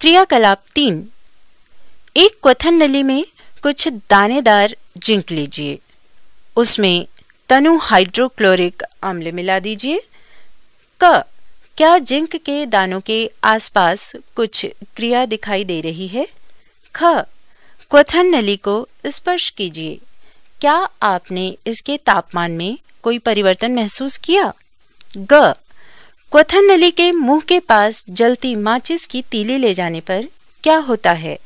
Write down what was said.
क्रियाकलाप तीन एक क्वथन नली में कुछ दानेदार जिंक लीजिए उसमें तनु हाइड्रोक्लोरिक अम्ल मिला दीजिए क क्या जिंक के दानों के आसपास कुछ क्रिया दिखाई दे रही है ख क्वथन नली को स्पर्श कीजिए क्या आपने इसके तापमान में कोई परिवर्तन महसूस किया ग क्वथन नली के मुंह के पास जलती माचिस की तीली ले जाने पर क्या होता है